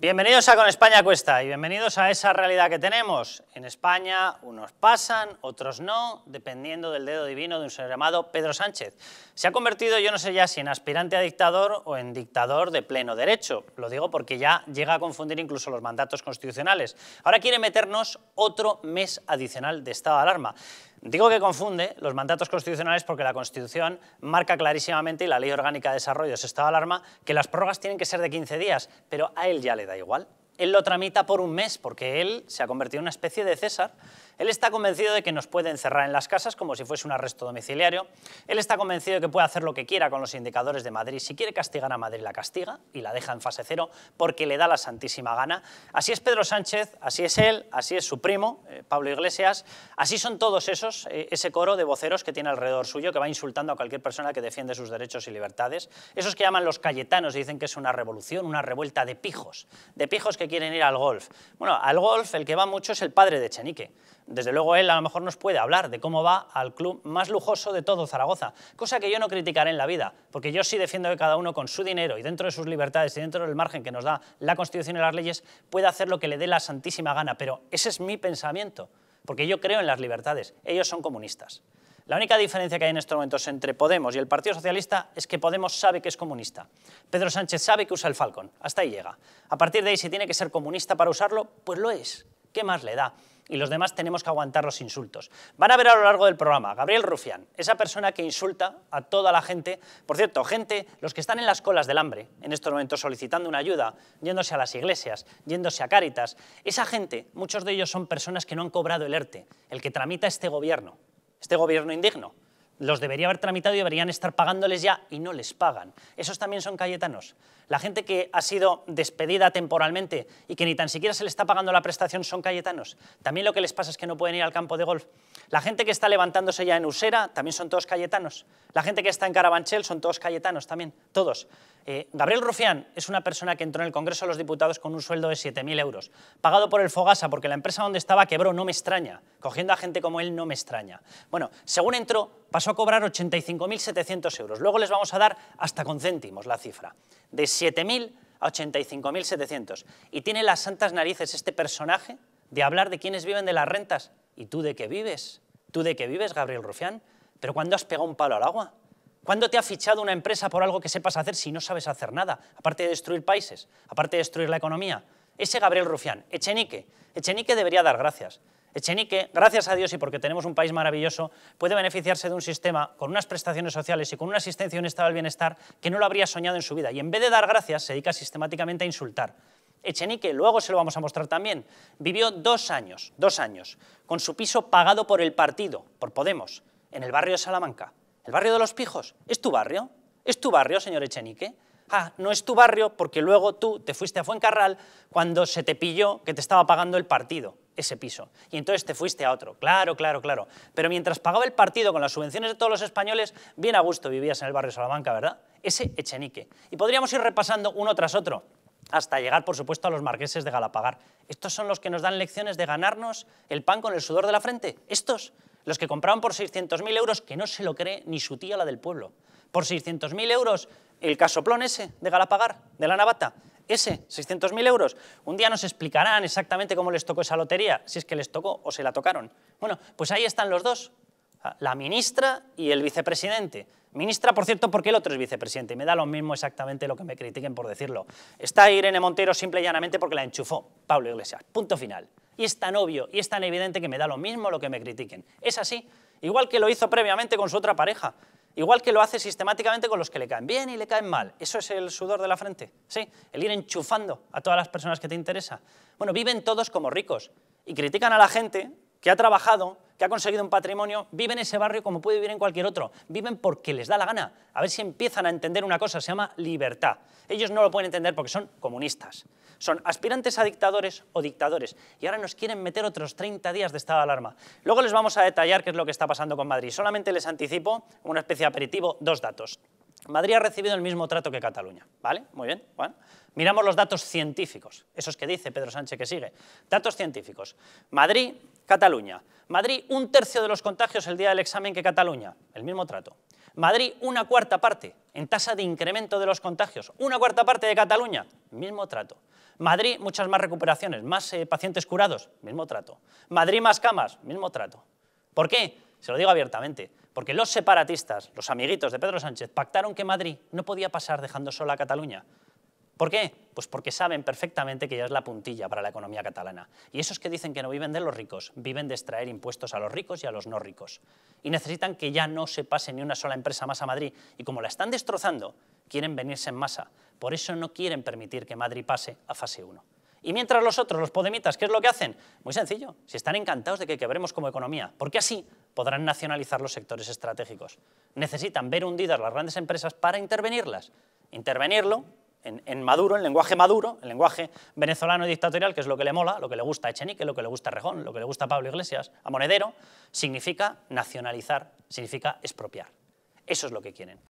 Bienvenidos a Con España Cuesta y bienvenidos a esa realidad que tenemos. En España unos pasan, otros no, dependiendo del dedo divino de un señor llamado Pedro Sánchez. Se ha convertido, yo no sé ya si en aspirante a dictador o en dictador de pleno derecho. Lo digo porque ya llega a confundir incluso los mandatos constitucionales. Ahora quiere meternos otro mes adicional de estado de alarma. Digo que confunde los mandatos constitucionales porque la Constitución marca clarísimamente y la Ley Orgánica de Desarrollo es estado de alarma que las prórrogas tienen que ser de 15 días, pero a él ya le da igual él lo tramita por un mes porque él se ha convertido en una especie de César. Él está convencido de que nos puede encerrar en las casas como si fuese un arresto domiciliario. Él está convencido de que puede hacer lo que quiera con los indicadores de Madrid. Si quiere castigar a Madrid, la castiga y la deja en fase cero porque le da la santísima gana. Así es Pedro Sánchez, así es él, así es su primo, eh, Pablo Iglesias. Así son todos esos, eh, ese coro de voceros que tiene alrededor suyo, que va insultando a cualquier persona que defiende sus derechos y libertades. Esos que llaman los cayetanos y dicen que es una revolución, una revuelta de pijos. De pijos que quieren ir al golf. Bueno, al golf el que va mucho es el padre de Chenique. Desde luego él a lo mejor nos puede hablar de cómo va al club más lujoso de todo Zaragoza, cosa que yo no criticaré en la vida, porque yo sí defiendo que cada uno con su dinero y dentro de sus libertades y dentro del margen que nos da la Constitución y las leyes puede hacer lo que le dé la santísima gana, pero ese es mi pensamiento, porque yo creo en las libertades, ellos son comunistas. La única diferencia que hay en estos momentos entre Podemos y el Partido Socialista es que Podemos sabe que es comunista. Pedro Sánchez sabe que usa el Falcon. Hasta ahí llega. A partir de ahí, si tiene que ser comunista para usarlo, pues lo es. ¿Qué más le da? y los demás tenemos que aguantar los insultos. Van a ver a lo largo del programa Gabriel Rufián, esa persona que insulta a toda la gente, por cierto, gente, los que están en las colas del hambre, en estos momentos solicitando una ayuda, yéndose a las iglesias, yéndose a Cáritas, esa gente, muchos de ellos son personas que no han cobrado el ERTE, el que tramita este gobierno, este gobierno indigno los debería haber tramitado y deberían estar pagándoles ya y no les pagan. Esos también son cayetanos. La gente que ha sido despedida temporalmente y que ni tan siquiera se le está pagando la prestación son cayetanos. También lo que les pasa es que no pueden ir al campo de golf. La gente que está levantándose ya en Usera también son todos cayetanos. La gente que está en Carabanchel son todos cayetanos también, todos. Eh, Gabriel Rufián es una persona que entró en el Congreso de los Diputados con un sueldo de 7.000 euros, pagado por el Fogasa porque la empresa donde estaba quebró, no me extraña. Cogiendo a gente como él no me extraña. Bueno, según entró, pasó a cobrar 85.700 euros. Luego les vamos a dar hasta con céntimos la cifra, de 7.000 a 85.700. Y tiene las santas narices este personaje de hablar de quienes viven de las rentas. ¿Y tú de qué vives? ¿Tú de qué vives, Gabriel Rufián? ¿Pero cuándo has pegado un palo al agua? ¿Cuándo te ha fichado una empresa por algo que sepas hacer si no sabes hacer nada? Aparte de destruir países, aparte de destruir la economía. Ese Gabriel Rufián, Echenique. Echenique debería dar gracias. Echenique, gracias a Dios y porque tenemos un país maravilloso, puede beneficiarse de un sistema con unas prestaciones sociales y con una asistencia y un estado del bienestar que no lo habría soñado en su vida. Y en vez de dar gracias, se dedica sistemáticamente a insultar. Echenique, luego se lo vamos a mostrar también, vivió dos años, dos años, con su piso pagado por el partido, por Podemos, en el barrio de Salamanca. ¿El barrio de los Pijos? ¿Es tu barrio? ¿Es tu barrio, señor Echenique? Ah, no es tu barrio porque luego tú te fuiste a Fuencarral cuando se te pilló que te estaba pagando el partido ese piso. Y entonces te fuiste a otro. Claro, claro, claro. Pero mientras pagaba el partido con las subvenciones de todos los españoles, bien a gusto vivías en el barrio Salamanca, ¿verdad? Ese Echenique. Y podríamos ir repasando uno tras otro hasta llegar, por supuesto, a los marqueses de Galapagar. ¿Estos son los que nos dan lecciones de ganarnos el pan con el sudor de la frente? ¿Estos? Los que compraban por 600.000 euros, que no se lo cree ni su tía la del pueblo. Por 600.000 euros, el casoplón ese de Galapagar, de la Navata ese, 600.000 euros. Un día nos explicarán exactamente cómo les tocó esa lotería, si es que les tocó o se la tocaron. Bueno, pues ahí están los dos, la ministra y el vicepresidente. Ministra, por cierto, porque el otro es vicepresidente. y Me da lo mismo exactamente lo que me critiquen por decirlo. Está Irene Montero simple y llanamente porque la enchufó Pablo Iglesias. Punto final. Y es tan obvio y es tan evidente que me da lo mismo lo que me critiquen. Es así. Igual que lo hizo previamente con su otra pareja. Igual que lo hace sistemáticamente con los que le caen bien y le caen mal. ¿Eso es el sudor de la frente? Sí, el ir enchufando a todas las personas que te interesa. Bueno, viven todos como ricos y critican a la gente que ha trabajado que ha conseguido un patrimonio, viven en ese barrio como puede vivir en cualquier otro. Viven porque les da la gana. A ver si empiezan a entender una cosa, se llama libertad. Ellos no lo pueden entender porque son comunistas. Son aspirantes a dictadores o dictadores. Y ahora nos quieren meter otros 30 días de estado de alarma. Luego les vamos a detallar qué es lo que está pasando con Madrid. Solamente les anticipo una especie de aperitivo, dos datos. Madrid ha recibido el mismo trato que Cataluña, ¿vale? Muy bien, bueno. Miramos los datos científicos, esos que dice Pedro Sánchez que sigue. Datos científicos. Madrid, Cataluña. Madrid un tercio de los contagios el día del examen que Cataluña, el mismo trato. Madrid una cuarta parte en tasa de incremento de los contagios, una cuarta parte de Cataluña, mismo trato. Madrid muchas más recuperaciones, más eh, pacientes curados, mismo trato. Madrid más camas, mismo trato. ¿Por qué? Se lo digo abiertamente, porque los separatistas, los amiguitos de Pedro Sánchez, pactaron que Madrid no podía pasar dejando sola a Cataluña. ¿Por qué? Pues porque saben perfectamente que ya es la puntilla para la economía catalana. Y esos que dicen que no viven de los ricos, viven de extraer impuestos a los ricos y a los no ricos. Y necesitan que ya no se pase ni una sola empresa más a Madrid. Y como la están destrozando, quieren venirse en masa. Por eso no quieren permitir que Madrid pase a fase 1. Y mientras los otros, los podemitas, ¿qué es lo que hacen? Muy sencillo, si están encantados de que quebremos como economía, porque así podrán nacionalizar los sectores estratégicos. Necesitan ver hundidas las grandes empresas para intervenirlas. Intervenirlo en, maduro, en lenguaje maduro, el lenguaje venezolano y dictatorial, que es lo que le mola, lo que le gusta a Echenique, lo que le gusta a Rejón, lo que le gusta a Pablo Iglesias, a Monedero, significa nacionalizar, significa expropiar. Eso es lo que quieren.